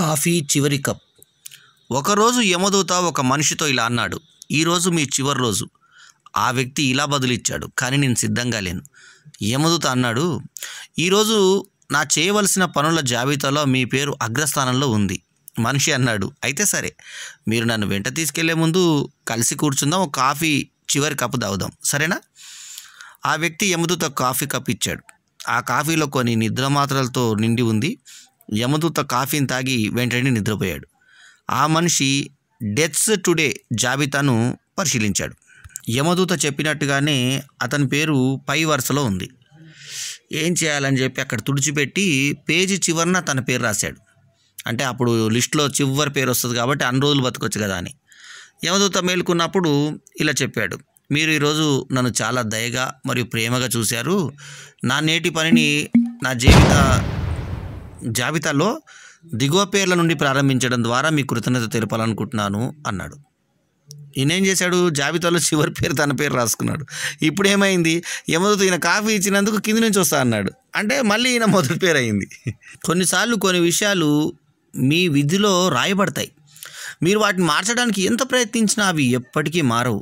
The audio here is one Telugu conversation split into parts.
కాఫీ చివరి కప్ ఒకరోజు యమదూత ఒక మనిషితో ఇలా అన్నాడు ఈరోజు మీ చివరి రోజు ఆ వ్యక్తి ఇలా బదులిచ్చాడు కానీ నేను సిద్ధంగా లేను యమదూత అన్నాడు ఈరోజు నా చేయవలసిన పనుల జాబితాలో మీ పేరు అగ్రస్థానంలో ఉంది మనిషి అన్నాడు అయితే సరే మీరు నన్ను వెంట తీసుకెళ్లే ముందు కలిసి కూర్చుందాం ఒక కాఫీ చివరి కప్పు తాగుదాం సరేనా ఆ వ్యక్తి యమదూత కాఫీ కప్ ఇచ్చాడు ఆ కాఫీలో కొన్ని నిద్ర మాత్రలతో నిండి ఉంది యమదూత కాఫీని తాగి వెంటనే నిద్రపోయాడు ఆ మనిషి డెత్స్ టుడే జాబితాను పరిశీలించాడు యమదూత చెప్పినట్టుగానే అతని పేరు పై వరుసలో ఉంది ఏం చేయాలని చెప్పి అక్కడ తుడిచిపెట్టి పేజీ చివరన తన పేరు రాశాడు అంటే అప్పుడు లిస్ట్లో చివరి పేరు వస్తుంది కాబట్టి అన్ని రోజులు బతకొచ్చు కదా అని యమదూత మేలుకున్నప్పుడు ఇలా చెప్పాడు మీరు ఈరోజు నన్ను చాలా దయగా మరియు ప్రేమగా చూశారు నా నేటి పనిని నా జీవిత జాబితాలో దిగువ పేర్ల నుండి ప్రారంభించడం ద్వారా మీ కృతజ్ఞత తెలపాలనుకుంటున్నాను అన్నాడు ఈయనేం చేశాడు జాబితాలో చివరి పేరు తన పేరు రాసుకున్నాడు ఇప్పుడు ఏమైంది యమదూత ఈయన కాఫీ ఇచ్చినందుకు కింది నుంచి వస్తా అన్నాడు అంటే మళ్ళీ ఈయన మొదటి పేరు అయింది కొన్నిసార్లు కొన్ని విషయాలు మీ విధిలో రాయబడతాయి మీరు వాటిని మార్చడానికి ఎంత ప్రయత్నించినా అవి ఎప్పటికీ మారవు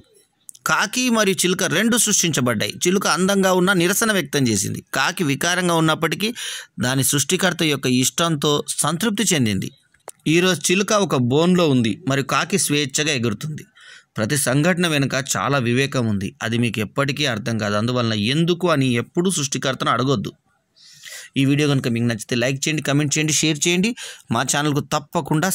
కాకి మరియు చిలుక రెండు సృష్టించబడ్డాయి చిలుక అందంగా ఉన్న నిరసన వ్యక్తం చేసింది కాకి వికారంగా ఉన్నప్పటికీ దాని సృష్టికర్త యొక్క ఇష్టంతో సంతృప్తి చెందింది ఈరోజు చిలుక ఒక బోన్లో ఉంది మరియు కాకి స్వేచ్ఛగా ఎగురుతుంది ప్రతి సంఘటన వెనుక చాలా వివేకం ఉంది అది మీకు ఎప్పటికీ అర్థం కాదు అందువలన ఎందుకు అని ఎప్పుడూ సృష్టికర్తను అడగొద్దు ఈ వీడియో కనుక మీకు నచ్చితే లైక్ చేయండి కమెంట్ చేయండి షేర్ చేయండి మా ఛానల్కు తప్పకుండా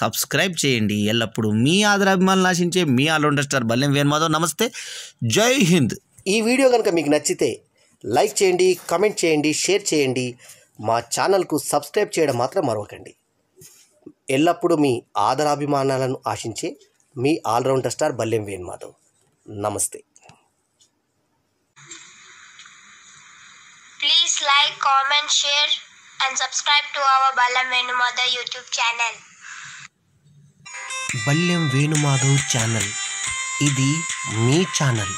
సబ్స్క్రైబ్ చేయండి ఎల్లప్పుడూ మీ ఆదరాభిమానులు ఆశించే మీ ఆల్రౌండర్ స్టార్ బల్లెం వేణుమాధవ్ నమస్తే జై హింద్ ఈ వీడియో కనుక మీకు నచ్చితే లైక్ చేయండి కమెంట్ చేయండి షేర్ చేయండి మా ఛానల్కు సబ్స్క్రైబ్ చేయడం మాత్రం మరొకండి ఎల్లప్పుడూ మీ ఆదరాభిమానాలను ఆశించే మీ ఆల్రౌండర్ స్టార్ బల్లెం వేణుమాధవ్ నమస్తే Please like, comment, share and subscribe to our Balam Venumada YouTube channel. Balyam Venumadhav channel ఇది మీ ఛానల్